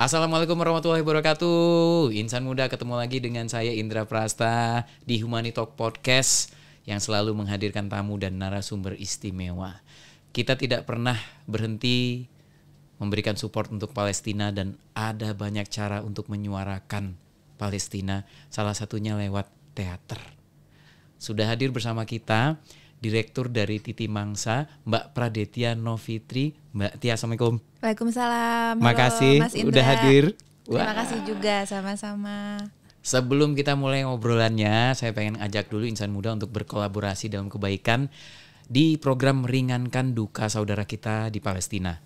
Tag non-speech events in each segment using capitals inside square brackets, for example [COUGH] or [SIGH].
Assalamualaikum warahmatullahi wabarakatuh. Insan muda ketemu lagi dengan saya Indra Prasta di Humanitalk Podcast yang selalu menghadirkan tamu dan narasumber istimewa. Kita tidak pernah berhenti memberikan support untuk Palestina dan ada banyak cara untuk menyuarakan Palestina, salah satunya lewat teater. Sudah hadir bersama kita Direktur dari Titi Mangsa, Mbak Pradetia Novitri. Mbak Tia, Assalamualaikum. Waalaikumsalam. Makasih Mas udah hadir. Wah. Terima kasih juga, sama-sama. Sebelum kita mulai ngobrolannya, saya pengen ajak dulu insan muda untuk berkolaborasi dalam kebaikan di program Ringankan Duka Saudara Kita di Palestina.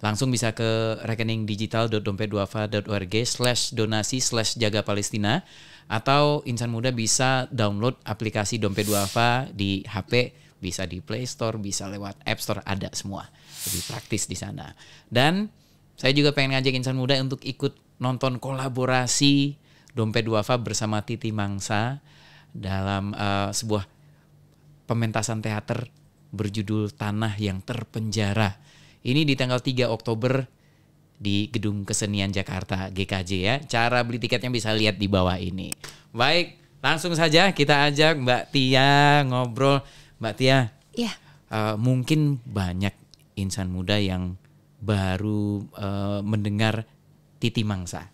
Langsung bisa ke rekening digital.dompetduafa.org slash donasi slash jaga Palestina atau insan muda bisa download aplikasi Dompet Duafa di HP, bisa di Play Store, bisa lewat App Store, ada semua. Lebih praktis di sana. Dan saya juga pengen ngajak insan muda untuk ikut nonton kolaborasi Dompet Duafa bersama Titi Mangsa dalam uh, sebuah pementasan teater berjudul Tanah yang Terpenjara ini di tanggal 3 Oktober di Gedung Kesenian Jakarta GKJ ya. Cara beli tiketnya bisa lihat di bawah ini. Baik, langsung saja kita ajak Mbak Tia ngobrol. Mbak Tia, ya. uh, mungkin banyak insan muda yang baru uh, mendengar Titi Mangsa.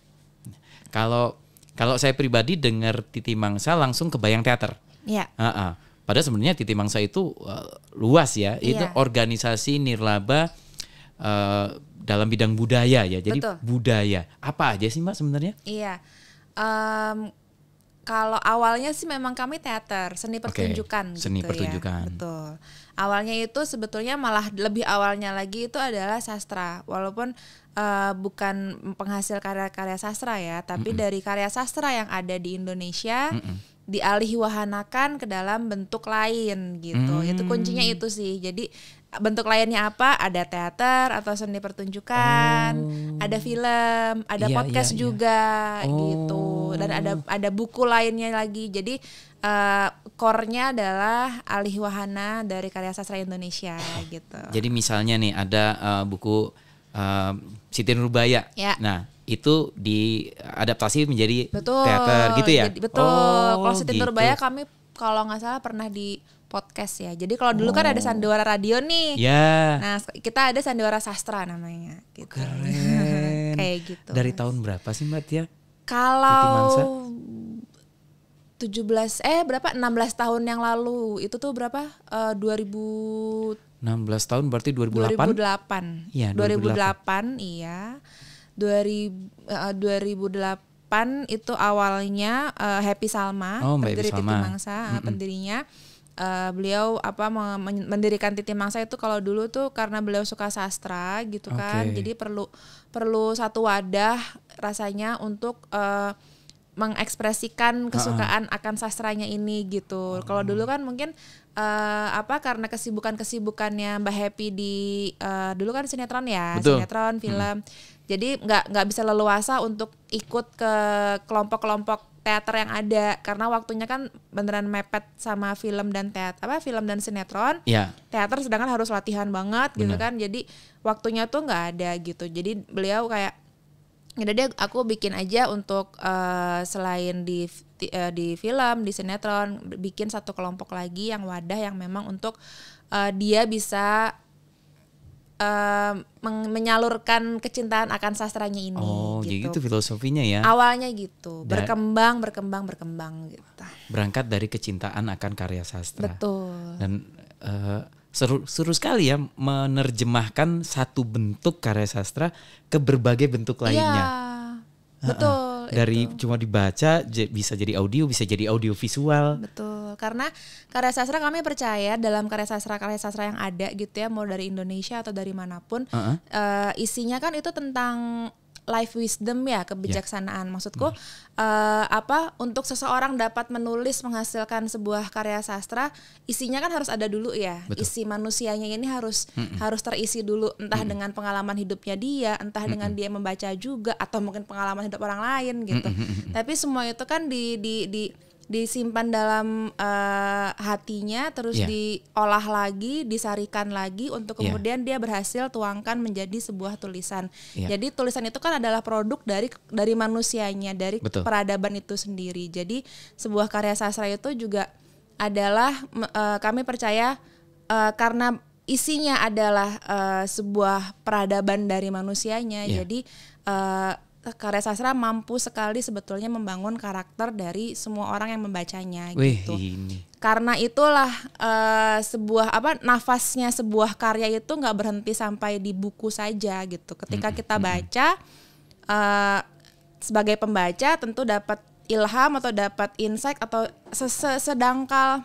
Kalau kalau saya pribadi dengar Titi Mangsa langsung kebayang teater. Iya. Uh -uh. Padahal sebenarnya Titi Mangsa itu uh, luas ya. ya. Itu iya. organisasi nirlaba uh, dalam bidang budaya ya. Jadi Betul. budaya apa aja sih mbak sebenarnya? Iya, um, kalau awalnya sih memang kami teater seni pertunjukan. Okay. Seni gitu ya. pertunjukan. Ya. Betul. Awalnya itu sebetulnya malah lebih awalnya lagi itu adalah sastra, walaupun uh, bukan penghasil karya-karya sastra ya, tapi mm -mm. dari karya sastra yang ada di Indonesia. Mm -mm dialih ke dalam bentuk lain gitu. Hmm. Itu kuncinya itu sih. Jadi bentuk lainnya apa? Ada teater atau seni pertunjukan, oh. ada film, ada yeah, podcast yeah. Iya. juga gitu. Oh. gitu. Dan ada ada buku lainnya lagi. Jadi uh, core-nya adalah alih wahana dari karya sastra Indonesia gitu. Jadi misalnya nih ada uh, buku uh, Siti Nurbaya. Yeah. Nah, itu diadaptasi menjadi betul, teater gitu ya. Jadi, betul. Oh, Kalau Siti gitu. Nurbaya kami kalau nggak salah pernah di podcast ya. Jadi kalau dulu oh. kan ada oh. sandiwara radio nih. Ya. Yeah. Nah, kita ada sandiwara sastra namanya gitu. Keren. [LAUGHS] Kayak gitu. Dari mas. tahun berapa sih Mbak Tia? Kalau 17 eh berapa 16 tahun yang lalu itu tuh berapa uh, 2000 16 tahun berarti 2008 2008 iya 2008, 2008 iya 2000 uh, 2008 itu awalnya uh, Happy Salma oh, pendiri Titi Mangsa eh, mm -mm. pendirinya uh, beliau apa mendirikan titi mangsa itu kalau dulu tuh karena beliau suka sastra gitu okay. kan jadi perlu perlu satu wadah rasanya untuk uh, mengekspresikan kesukaan uh -uh. akan sastranya ini gitu. Uh -uh. Kalau dulu kan mungkin uh, apa karena kesibukan-kesibukannya Mbak Happy di uh, dulu kan sinetron ya, Betul. sinetron, film. Hmm. Jadi nggak nggak bisa leluasa untuk ikut ke kelompok-kelompok teater yang ada karena waktunya kan beneran mepet sama film dan teater apa film dan sinetron. Yeah. Teater sedangkan harus latihan banget gitu Bener. gitu kan. Jadi waktunya tuh nggak ada gitu. Jadi beliau kayak udah dia aku bikin aja untuk uh, selain di uh, di film di sinetron bikin satu kelompok lagi yang wadah yang memang untuk uh, dia bisa Uh, menyalurkan kecintaan akan sastranya ini. Oh, gitu. jadi itu filosofinya ya. Awalnya gitu, da berkembang, berkembang, berkembang gitu. Berangkat dari kecintaan akan karya sastra. Betul. Dan uh, seru seru sekali ya menerjemahkan satu bentuk karya sastra ke berbagai bentuk lainnya. Iya. Betul dari itu. cuma dibaca bisa jadi audio bisa jadi audio visual betul karena karya sastra kami percaya dalam karya sastra karya sastra yang ada gitu ya mau dari Indonesia atau dari manapun uh -huh. uh, isinya kan itu tentang life wisdom ya kebijaksanaan. Yeah. Maksudku uh, apa untuk seseorang dapat menulis menghasilkan sebuah karya sastra, isinya kan harus ada dulu ya. Betul. Isi manusianya ini harus -mm. harus terisi dulu entah -mm. dengan pengalaman hidupnya dia, entah -mm. dengan dia membaca juga atau mungkin pengalaman hidup orang lain gitu. -mm. Tapi semua itu kan di di di disimpan dalam uh, hatinya terus yeah. diolah lagi disarikan lagi untuk iya. kemudian yeah. dia berhasil tuangkan menjadi sebuah tulisan yeah. jadi tulisan itu kan adalah produk dari dari manusianya dari Betul. peradaban itu sendiri jadi sebuah karya sastra itu juga adalah uh, kami percaya uh, karena isinya adalah uh, sebuah peradaban dari manusianya yeah. jadi uh, Eh, karya sastra mampu sekali sebetulnya membangun karakter dari semua orang yang membacanya Wih, gitu. Ini. Karena itulah uh, sebuah apa nafasnya sebuah karya itu nggak berhenti sampai di buku saja gitu. Ketika kita baca eh, sebagai pembaca tentu dapat ilham atau dapat insight atau sesedangkal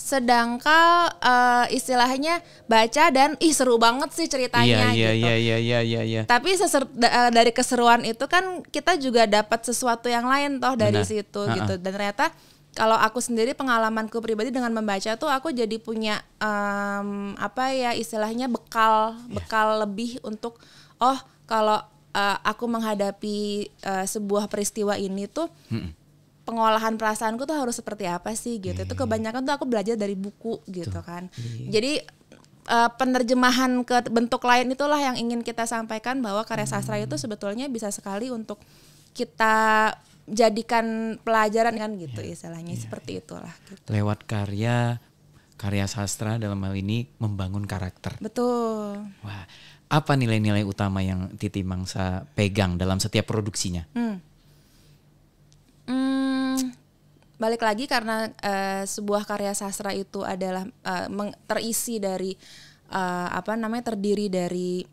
sedangkan uh, eh, istilahnya baca dan ih seru banget sih ceritanya iya, iya gitu. Iya iya iya iya iya. Tapi seser, da, eh, dari keseruan itu kan kita juga dapat sesuatu yang lain toh dari Benar. situ ha -ha. gitu. Dan ternyata kalau aku sendiri pengalamanku pribadi dengan membaca tuh aku jadi punya um, apa ya istilahnya bekal iya. bekal yeah. lebih untuk oh kalau uh, aku menghadapi uh, sebuah peristiwa ini tuh hmm pengolahan perasaanku tuh harus seperti apa sih gitu. Hmm. Itu iya. kebanyakan tuh aku belajar dari buku gitu tuh. kan. Hmm. Jadi uh, penerjemahan ke bentuk lain itulah yang ingin kita sampaikan bahwa karya sastra hmm. itu sebetulnya bisa sekali untuk kita jadikan pelajaran kan gitu ya. istilahnya ya, seperti iya. itulah gitu. Lewat karya karya sastra dalam hal ini membangun karakter. Betul. Wah, apa nilai-nilai utama yang Titi Mangsa pegang dalam setiap produksinya? Hmm. Hmm, balik lagi karena uh, sebuah karya sastra itu adalah uh, terisi dari uh, apa namanya terdiri dari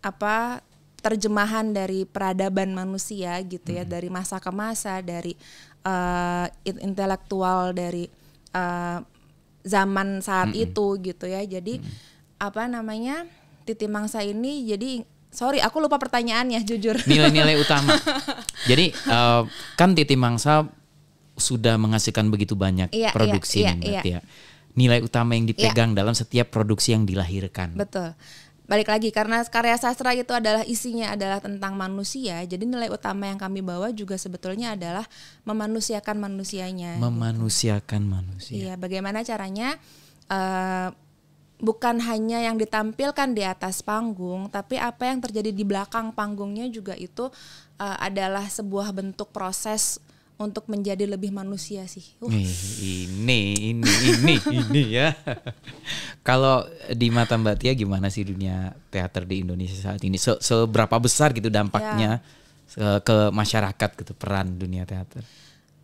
apa terjemahan dari peradaban manusia gitu ya hmm. dari masa ke masa dari uh, intelektual dari uh, zaman saat hmm. itu gitu ya jadi hmm. apa namanya titi mangsa ini jadi sorry aku lupa pertanyaannya jujur nilai-nilai utama [LAUGHS] jadi uh, kan titi mangsa sudah menghasilkan begitu banyak iya, iya produksi iya, nih, iya, ya. Nilai utama yang iya. dipegang iya. dalam setiap produksi yang dilahirkan. Betul. Balik lagi karena karya sastra itu adalah isinya adalah tentang manusia, jadi nilai utama yang kami bawa juga sebetulnya adalah memanusiakan manusianya. Gitu. Memanusiakan gitu. manusia. Iya, bagaimana caranya uh, bukan hanya yang ditampilkan di atas panggung, tapi apa yang terjadi di belakang panggungnya juga itu uh, adalah sebuah bentuk proses untuk menjadi lebih manusia sih. Uh. Ini, ini, ini, [LAUGHS] ini ya. Kalau di mata Mbak Tia gimana sih dunia teater di Indonesia saat ini? Se Seberapa besar gitu dampaknya ya. ke masyarakat gitu peran dunia teater?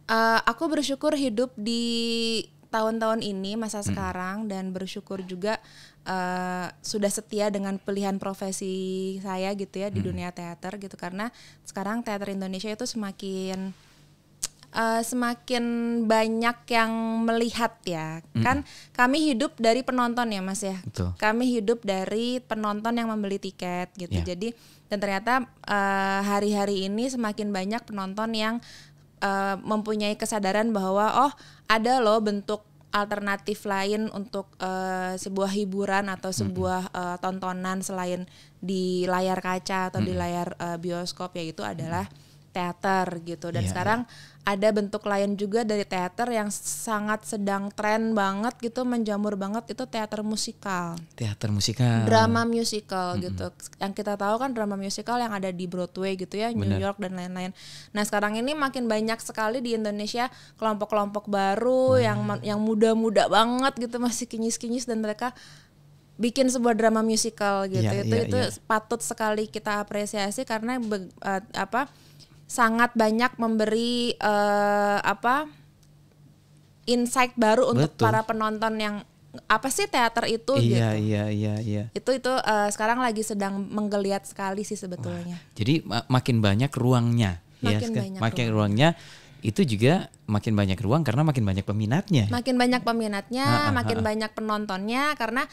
Uh, aku bersyukur hidup di tahun-tahun ini masa hmm. sekarang dan bersyukur juga uh, sudah setia dengan pilihan profesi saya gitu ya hmm. di dunia teater gitu karena sekarang teater Indonesia itu semakin uh, semakin banyak yang melihat ya. Mm. Kan kami hidup dari penonton ya Mas ya. Betul. Kami hidup dari penonton yang membeli tiket gitu. Yeah. Jadi dan ternyata eh, hari-hari uh, ini semakin banyak penonton yang uh, mempunyai kesadaran bahwa oh ada loh bentuk alternatif lain untuk uh, sebuah hiburan atau sebuah mm. uh, tontonan selain di layar kaca atau mm. di layar uh, bioskop yaitu adalah mm teater gitu dan yeah. Iya. sekarang ada bentuk lain juga dari teater yang sangat sedang tren banget gitu menjamur banget itu teater musikal teater musikal drama musikal mm -hmm. gitu yang kita tahu kan drama musikal yang ada di Broadway gitu ya Bener. New York dan lain-lain nah sekarang ini makin banyak sekali di Indonesia kelompok-kelompok baru wow. yang yang muda-muda banget gitu masih kinyis-kinyis dan mereka bikin sebuah drama musikal gitu yeah, itu yeah, itu yeah. patut sekali kita apresiasi karena be, uh, apa sangat banyak memberi uh, apa insight baru Betul. untuk para penonton yang apa sih teater itu iya, gitu. Iya iya iya Itu itu uh, sekarang lagi sedang menggeliat sekali sih sebetulnya. Wah, jadi ma makin banyak ruangnya iya, makin ya. Banyak makin ruang. ruangnya itu juga makin banyak ruang karena makin banyak peminatnya. Makin banyak peminatnya, ha, ha. makin banyak penontonnya karena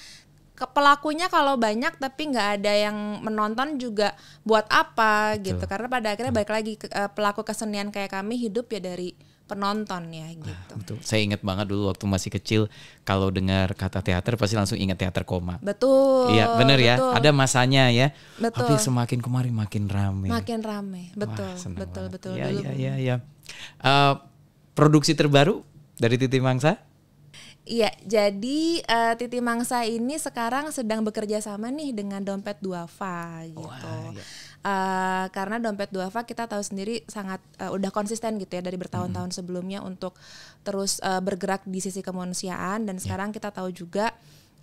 ke pelakunya kalau banyak tapi nggak ada yang menonton juga buat apa Betul. gitu karena pada akhirnya hmm. balik lagi ke, uh, pelaku kesenian kayak kami hidup ya dari penonton ya nah, gitu. betul. Saya ingat banget dulu waktu masih kecil kalau dengar kata teater pasti langsung ingat teater koma. Betul. Iya, benar ya. Ada masanya ya. Betul. Tapi semakin kemarin makin ramai. Makin ramai. Betul. Wah, betul, banget. betul. Iya, iya, iya, ya. Uh, produksi terbaru dari Titi Mangsa? Iya, jadi uh, Titi Mangsa ini sekarang sedang bekerja sama nih dengan dompet duafa gitu. Wah, iya. uh, karena dompet duafa kita tahu sendiri sangat uh, udah konsisten gitu ya dari bertahun-tahun hmm. sebelumnya untuk terus uh, bergerak di sisi kemanusiaan dan iya. sekarang yeah. kita tahu juga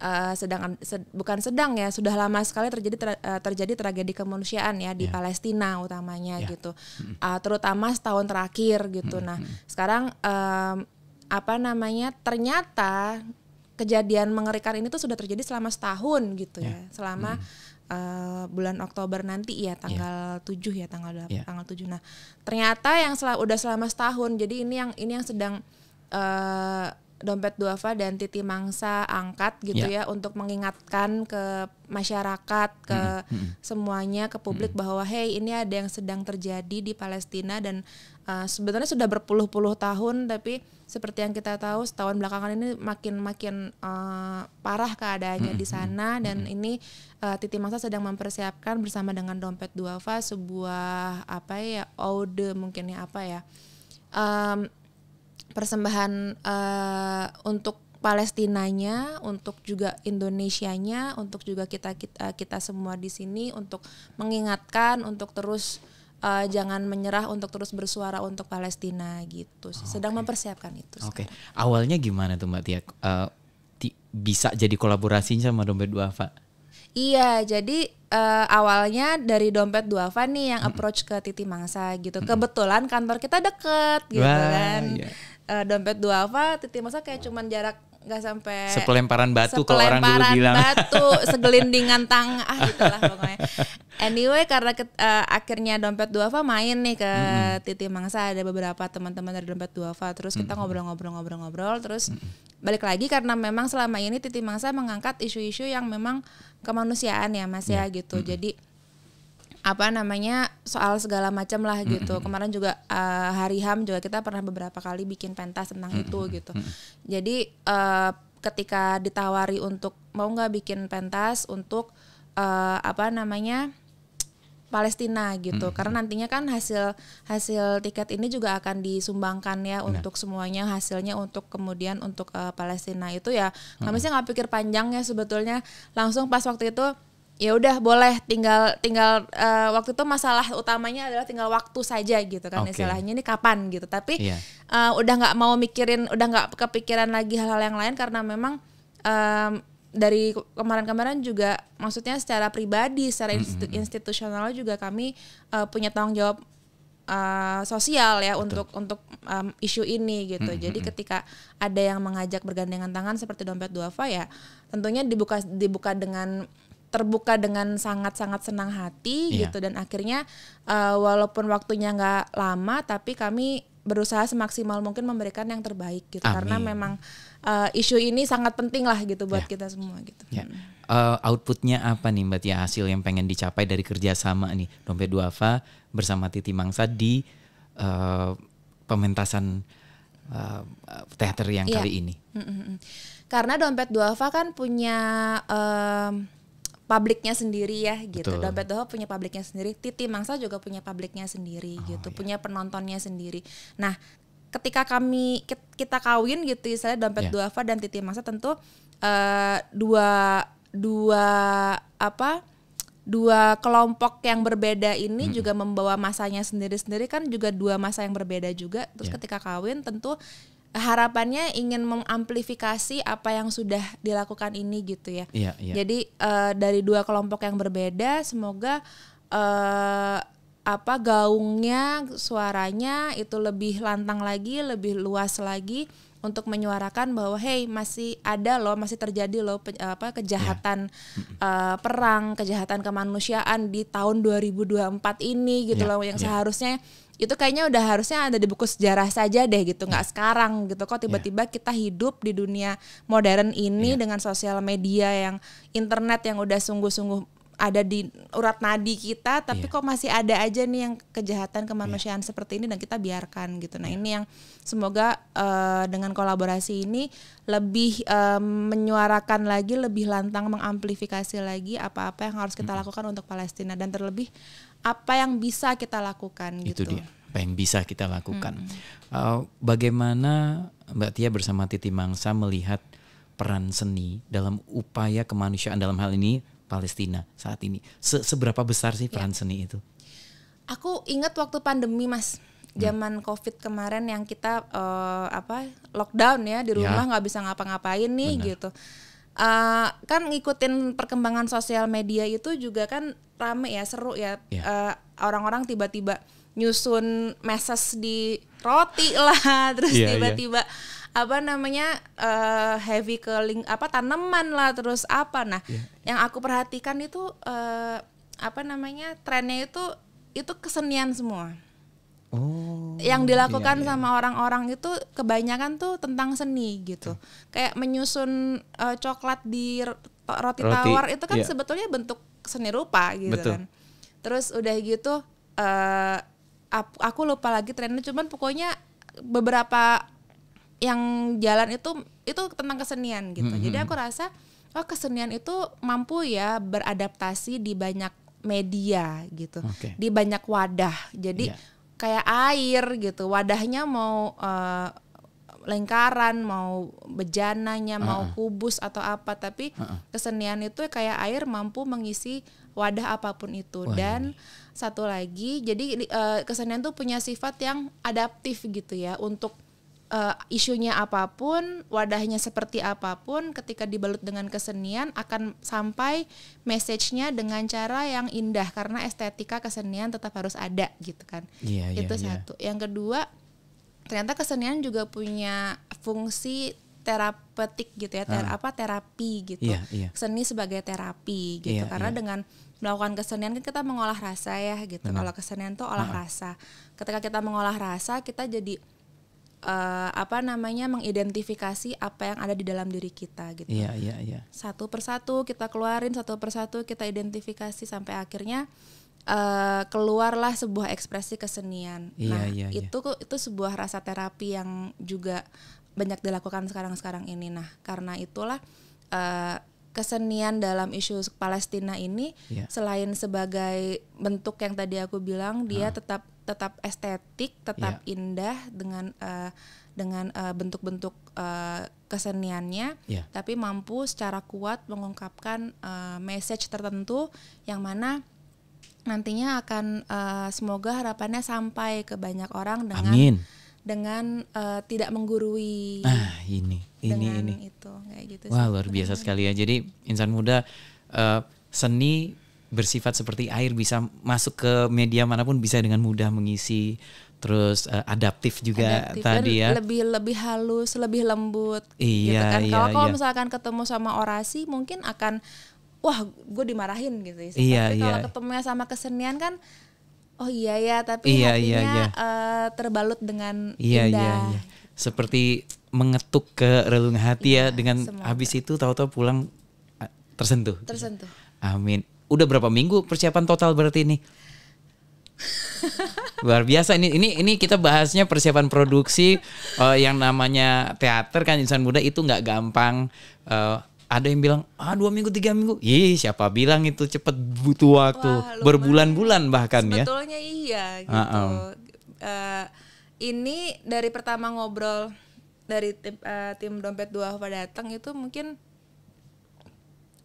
uh, sedang sed, bukan sedang ya sudah lama sekali terjadi ter, uh, terjadi tragedi kemanusiaan ya di yeah. Palestina utamanya yeah. gitu uh, terutama setahun terakhir gitu mm -hmm. nah sekarang um, apa namanya ternyata kejadian mengerikan ini tuh sudah terjadi selama setahun gitu yeah. ya selama mm. uh, bulan Oktober nanti iya, ya tanggal yeah. 7 ya tanggal 8, yeah. tanggal 7 nah ternyata yang sel udah selama setahun jadi ini yang ini yang sedang uh, dompet duafa dan titi mangsa angkat gitu yeah. ya untuk mengingatkan ke masyarakat ke mm -hmm. semuanya ke publik mm -hmm. bahwa hey ini ada yang sedang terjadi di Palestina dan uh, sebenarnya sudah berpuluh-puluh tahun tapi seperti yang kita tahu setahun belakangan ini makin makin uh, parah keadaannya mm -hmm. di sana dan mm -hmm. ini uh, titi mangsa sedang mempersiapkan bersama dengan dompet duafa sebuah apa ya ode mungkinnya apa ya um, persembahan uh, untuk Palestinanya, untuk juga Indonesianya, untuk juga kita kita, eh, kita semua di sini untuk mengingatkan untuk terus uh, jangan menyerah untuk terus bersuara untuk Palestina gitu. Okay. Sedang mempersiapkan itu. Oke. Okay. Awalnya gimana tuh Mbak Tia? Uh, bisa jadi kolaborasinya sama Dompet Dua Duafa? Iya, jadi uh, awalnya dari dompet Dua duafa nih yang approach ke Titi Mangsa gitu. Kebetulan kantor kita deket gitu Wah, kan. Iya uh, dompet duafa Titi masa kayak cuman jarak nggak sampai sepelemparan batu kalau orang dulu bilang batu [LAUGHS] segelindingan tang ah itulah pokoknya anyway karena ke, uh, eh, akhirnya dompet duafa main nih ke mm -hmm. titi mangsa ada beberapa teman-teman dari dompet duafa terus kita ngobrol-ngobrol-ngobrol-ngobrol mm -hmm. terus mm -hmm. balik lagi karena memang selama ini titi mangsa mengangkat isu-isu yang memang kemanusiaan ya mas yeah. ya iya. gitu mm -hmm. jadi apa namanya soal segala macam lah gitu. Mm -hmm. Kemarin juga uh, hari Ham juga kita pernah beberapa kali bikin pentas tentang mm -hmm. itu gitu. Mm -hmm. Jadi uh, ketika ditawari untuk mau nggak bikin pentas untuk uh, apa namanya Palestina gitu. Mm -hmm. Karena nantinya kan hasil hasil tiket ini juga akan disumbangkan ya Benar. untuk semuanya hasilnya untuk kemudian untuk uh, Palestina itu ya. Kami mm -hmm. sih nggak pikir panjang ya sebetulnya. Langsung pas waktu itu ya udah boleh tinggal tinggal uh, waktu itu masalah utamanya adalah tinggal waktu saja gitu kan okay. istilahnya ini kapan gitu tapi yeah. Iya. uh, udah nggak mau mikirin udah nggak kepikiran lagi hal-hal yang lain karena memang um, dari kemarin-kemarin juga maksudnya secara pribadi secara mm -hmm. institusional juga kami uh, punya tanggung jawab uh, sosial ya Betul. untuk untuk um, isu ini gitu. Hmm, Jadi ketika ada yang mengajak bergandengan tangan seperti dompet duafa ya tentunya dibuka dibuka dengan terbuka dengan sangat-sangat senang hati yeah. gitu dan akhirnya uh, walaupun waktunya nggak lama tapi kami berusaha semaksimal mungkin memberikan yang terbaik gitu Amin. karena memang uh, isu ini sangat penting lah gitu buat yeah. kita semua gitu. Yeah. Iya. Hmm. Uh, outputnya apa nih Mbak ya hasil yang pengen dicapai dari kerjasama nih Dompet Duafa bersama Titi Mangsa di uh, pementasan uh, teater yang yeah. kali ini. Mm -hmm. Karena Dompet Duafa kan punya uh, publiknya sendiri ya gitu. Betul. Dompet Doho punya publiknya sendiri, Titi Mangsa juga punya publiknya sendiri oh, gitu, iya. punya penontonnya sendiri. Nah, ketika kami kita kawin gitu, misalnya Dompet yeah. Duafa dan Titi Mangsa tentu uh, dua dua apa? dua kelompok yang berbeda ini -hmm. juga membawa masanya sendiri-sendiri kan juga dua masa yang berbeda juga. Terus yeah. ketika kawin tentu harapannya ingin mengamplifikasi apa yang sudah dilakukan ini gitu ya. Iya, iya. Jadi uh, dari dua kelompok yang berbeda semoga uh, apa gaungnya, suaranya itu lebih lantang lagi, lebih luas lagi untuk menyuarakan bahwa hey masih ada loh masih terjadi loh pe, apa kejahatan ya. uh, perang kejahatan kemanusiaan di tahun 2024 ini gitu ya, loh yang ya. seharusnya itu kayaknya udah harusnya ada di buku sejarah saja deh gitu nggak hmm. sekarang gitu kok iya. tiba-tiba yeah. kita hidup di dunia modern ini yeah. dengan sosial media yang internet yang udah sungguh-sungguh ada di urat nadi kita tapi yeah. kok masih ada aja nih yang kejahatan kemanusiaan yeah. seperti ini dan kita biarkan gitu nah yeah. ini yang semoga uh, dengan kolaborasi ini lebih uh, menyuarakan lagi lebih lantang mengamplifikasi lagi apa-apa yang harus kita mm -hmm. lakukan untuk Palestina dan terlebih apa yang bisa kita lakukan itu gitu. dia apa yang bisa kita lakukan hmm. uh, bagaimana Mbak Tia bersama Titi Mangsa melihat peran seni dalam upaya kemanusiaan dalam hal ini Palestina saat ini Se seberapa besar sih ya. peran ya. seni itu aku ingat waktu pandemi mas hmm. zaman covid kemarin yang kita uh, apa lockdown ya di ya. rumah nggak ya. bisa ngapa-ngapain nih Bener. gitu uh, kan ngikutin perkembangan sosial media itu juga kan rame ya seru ya iya. eh, orang-orang yeah. uh, tiba-tiba nyusun message di roti lah [LAUGHS] terus iya, iya. tiba-tiba yeah apa namanya uh, heavy ke link apa tanaman lah terus apa nah yeah. yang aku perhatikan itu uh, apa namanya trennya itu itu kesenian semua Oh. Yang dilakukan iya, iya. sama orang-orang itu kebanyakan tuh tentang seni gitu. Hmm. Kayak menyusun uh, coklat di roti, roti tawar itu kan iya. sebetulnya bentuk seni rupa gitu Betul. kan. Terus udah gitu uh, aku lupa lagi trennya cuman pokoknya beberapa yang jalan itu itu tentang kesenian gitu. Hmm. Jadi aku rasa oh kesenian itu mampu ya beradaptasi di banyak media gitu. Okay. Di banyak wadah. Jadi yeah kayak air gitu wadahnya mau uh, eh, lengkaran mau bejananya uh -uh. mau kubus atau apa tapi uh -uh. kesenian itu kayak air mampu mengisi wadah apapun itu Wah. dan satu lagi jadi uh, kesenian tuh punya sifat yang adaptif gitu ya untuk uh, isunya apapun, wadahnya seperti apapun, ketika dibalut dengan kesenian akan sampai message-nya dengan cara yang indah karena estetika kesenian tetap harus ada gitu kan. Yeah, iya, Itu yeah, satu. Yeah. Yang kedua, ternyata kesenian juga punya fungsi terapeutik gitu ya, ter uh. apa terapi gitu. Yeah, yeah. Seni sebagai terapi gitu yeah, karena yeah. dengan melakukan kesenian kan kita mengolah rasa ya gitu. Kalau kesenian tuh olah uh rasa. Ketika kita mengolah rasa, kita jadi uh, apa namanya mengidentifikasi apa yang ada di dalam diri kita gitu. Iya, iya, iya. Satu persatu kita keluarin, satu persatu kita identifikasi sampai akhirnya uh, keluarlah sebuah ekspresi kesenian. Iya, nah, iya, iya. itu itu sebuah rasa terapi yang juga banyak dilakukan sekarang-sekarang ini. Nah, karena itulah uh, kesenian dalam isu Palestina ini yeah. selain sebagai bentuk yang tadi aku bilang dia tetap tetap estetik, tetap yeah. indah dengan uh, dengan eh, bentuk-bentuk uh, keseniannya, yeah. tapi mampu secara kuat mengungkapkan uh, message tertentu yang mana nantinya akan uh, semoga harapannya sampai ke banyak orang dengan Amin. dengan uh, tidak menggurui. Ah, ini ini ini. itu kayak gitu. Wah, luar biasa sekali ya. Jadi insan muda uh, seni bersifat seperti air bisa masuk ke media manapun bisa dengan mudah mengisi terus uh, adaptif juga adaptif tadi ya lebih lebih halus lebih lembut gitu iya, gitu kan iya, kalau iya. misalkan ketemu sama orasi mungkin akan wah gue dimarahin gitu ya iya, tapi iya. kalau ketemunya sama kesenian kan oh iya ya tapi iya, hatinya iya, iya. Uh, terbalut dengan iya, iya indah iya, iya. seperti mengetuk ke relung hati ya iya, ya dengan semoga. habis itu tahu-tahu pulang eh, tersentuh tersentuh amin udah berapa minggu persiapan total berarti ini? [LAUGHS] Luar biasa ini ini ini kita bahasnya persiapan produksi uh, yang namanya teater kan insan muda itu nggak gampang uh, ada yang bilang ah dua minggu tiga minggu Iya siapa bilang itu cepet butuh waktu berbulan-bulan bahkan sebetulnya ya sebetulnya iya gitu uh -uh. Uh, ini dari pertama ngobrol dari tim, uh, tim dompet dua datang itu mungkin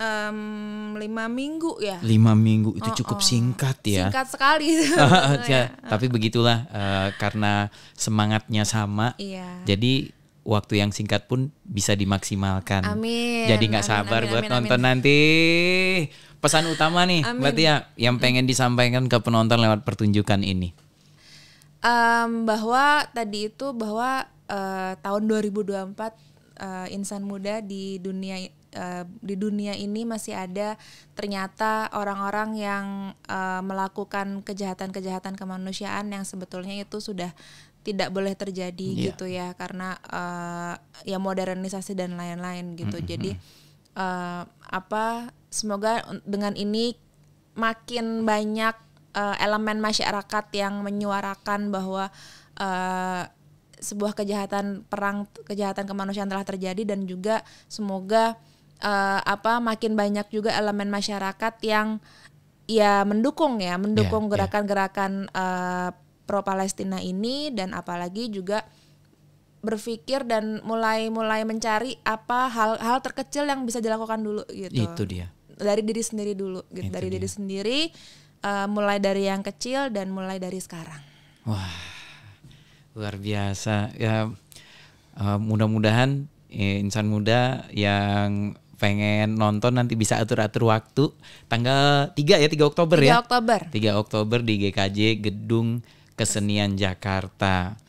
um, lima minggu ya. Lima minggu itu oh, cukup oh. singkat ya. Singkat sekali. [LAUGHS] Iya. ya, tapi begitulah uh, karena semangatnya sama. Iya. Jadi waktu yang singkat pun bisa dimaksimalkan. Amin. Jadi nggak sabar amin, buat amin, nonton amin. nanti. Pesan utama nih, amin. berarti ya yang pengen disampaikan ke penonton lewat pertunjukan ini. Um, bahwa tadi itu bahwa uh, tahun 2024 uh, eh, insan muda di dunia Eh, di dunia ini masih ada ternyata orang-orang yang uh, melakukan kejahatan-kejahatan kemanusiaan yang sebetulnya itu sudah tidak boleh terjadi yeah. gitu ya karena uh, ya modernisasi dan lain-lain gitu. Mm -hmm. Jadi uh, apa semoga dengan ini makin banyak uh, elemen masyarakat yang menyuarakan bahwa uh, sebuah kejahatan perang kejahatan kemanusiaan telah terjadi dan juga semoga uh, apa makin banyak juga elemen masyarakat yang ya mendukung ya mendukung ya, ya. gerakan-gerakan yeah, yeah. uh, pro Palestina ini dan apalagi juga berpikir dan mulai-mulai mencari apa hal-hal terkecil yang bisa dilakukan dulu gitu. Itu dia. Dari diri sendiri dulu, gitu. dari dia. diri sendiri, uh, mulai dari yang kecil dan mulai dari sekarang. Wah, luar biasa. Ya, uh, mudah-mudahan eh, insan muda yang pengen nonton nanti bisa atur-atur waktu tanggal 3 ya 3 Oktober 3 ya. 3 Oktober. 3 Oktober di GKJ Gedung Kesenian Jakarta.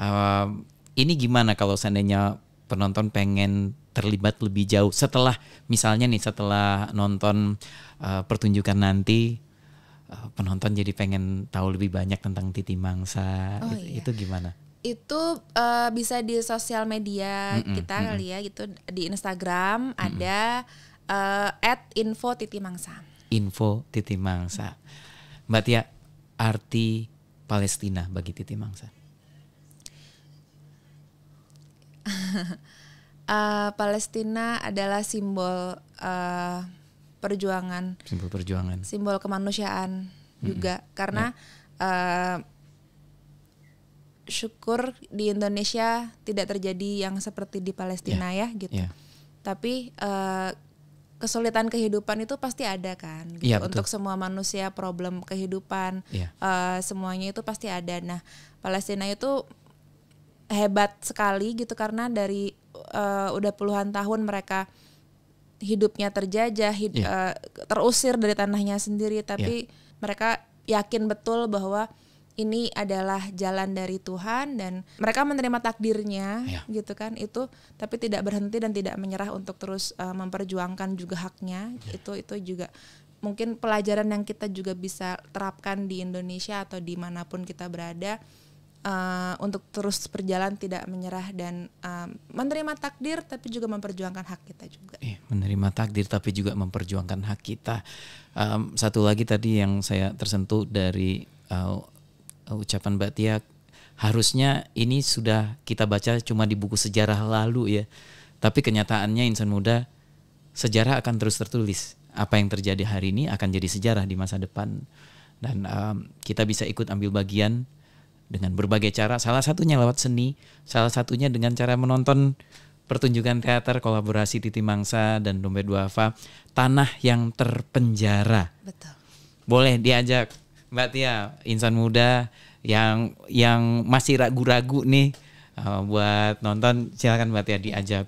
Uh, ini gimana kalau seandainya penonton pengen terlibat lebih jauh setelah misalnya nih setelah nonton uh, pertunjukan nanti uh, penonton jadi pengen tahu lebih banyak tentang Titi Mangsa oh, iya. itu gimana? itu uh, bisa di sosial media mm -mm, kita mm -mm. kali ya gitu di Instagram mm -mm. ada uh, @info mangsa Info mangsa Mbak Tia, arti Palestina bagi titi uh, [LAUGHS] eh, Palestina adalah simbol uh, perjuangan. Simbol perjuangan. Simbol kemanusiaan mm -mm. juga karena yeah. Ya. uh, syukur di Indonesia tidak terjadi yang seperti di Palestina yeah. ya gitu. Yeah. Tapi uh, kesulitan kehidupan itu pasti ada kan gitu. yeah, iya, untuk semua manusia problem kehidupan yeah. Iya. uh, semuanya itu pasti ada nah Palestina itu hebat sekali gitu karena dari uh, udah puluhan tahun mereka hidupnya terjajah hid yeah. Iya. uh, terusir dari tanahnya sendiri tapi yeah. mereka yakin betul bahwa ini adalah jalan dari Tuhan dan mereka menerima takdirnya ya. gitu kan itu tapi tidak berhenti dan tidak menyerah untuk terus uh, memperjuangkan juga haknya ya. itu itu juga mungkin pelajaran yang kita juga bisa terapkan di Indonesia atau dimanapun kita berada uh, untuk terus berjalan tidak menyerah dan uh, menerima takdir tapi juga memperjuangkan hak kita juga ya, menerima takdir tapi juga memperjuangkan hak kita um, satu lagi tadi yang saya tersentuh dari uh, Eh, ucapan Mbak Tia harusnya ini sudah kita baca cuma di buku sejarah lalu ya. Tapi kenyataannya insan muda sejarah akan terus tertulis. Apa yang terjadi hari ini akan jadi sejarah di masa depan. Dan um, kita bisa ikut ambil bagian dengan berbagai cara. Salah satunya lewat seni, salah satunya dengan cara menonton pertunjukan teater kolaborasi Titi Mangsa dan Dompet Duafa, tanah yang terpenjara. Betul. Boleh diajak Mbak Tia, insan muda yang yang masih ragu-ragu nih uh, buat nonton, silakan Mbak Tia diajak.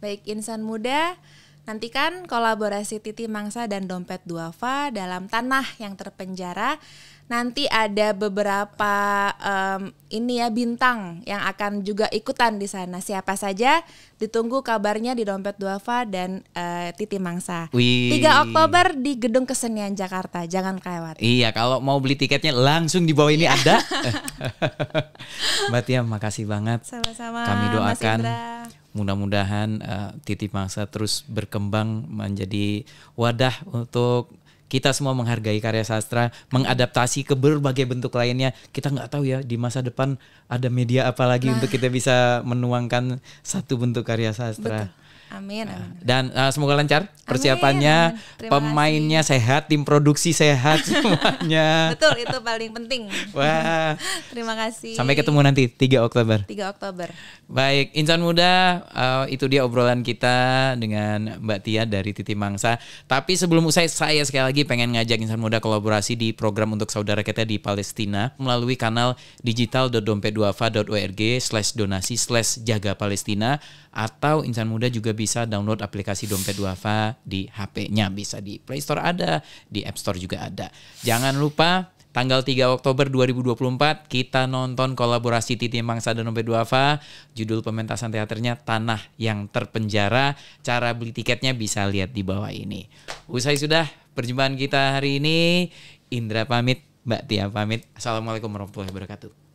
Baik, insan muda, nantikan kolaborasi Titi Mangsa dan Dompet Duafa dalam tanah yang terpenjara nanti ada beberapa um, ini ya bintang yang akan juga ikutan di sana. Siapa saja ditunggu kabarnya di Dompet Duafa dan uh, Titi Mangsa. Wih. 3 Oktober di Gedung Kesenian Jakarta. Jangan kelewat. Iya, kalau mau beli tiketnya langsung di bawah ini iya. ada. [LAUGHS] Mbak Tia, makasih banget. Sama-sama. Kami doakan mudah-mudahan uh, Titi Mangsa terus berkembang menjadi wadah untuk kita semua menghargai karya sastra, mengadaptasi ke berbagai bentuk lainnya. Kita nggak tahu ya di masa depan ada media apa lagi nah. untuk kita bisa menuangkan satu bentuk karya sastra. Betul. Amin, nah, amin. Dan uh, semoga lancar persiapannya, amin, pemainnya kasih. sehat, tim produksi sehat [LAUGHS] semuanya. Betul, itu paling penting. Wah. [LAUGHS] Terima kasih. Sampai ketemu nanti 3 Oktober. 3 Oktober. Baik, insan muda, uh, itu dia obrolan kita dengan Mbak Tia dari Titi Mangsa. Tapi sebelum usai saya sekali lagi pengen ngajak insan muda kolaborasi di program untuk saudara kita di Palestina melalui kanal faorg donasi jaga Palestina atau insan muda juga bisa download aplikasi dompet duafa di HP-nya bisa di Play Store ada di App Store juga ada jangan lupa tanggal 3 Oktober 2024 kita nonton kolaborasi Titi Mangsa dan Dompet Duafa judul pementasan teaternya Tanah yang Terpenjara cara beli tiketnya bisa lihat di bawah ini usai sudah perjumpaan kita hari ini Indra pamit Mbak Tia pamit Assalamualaikum warahmatullahi wabarakatuh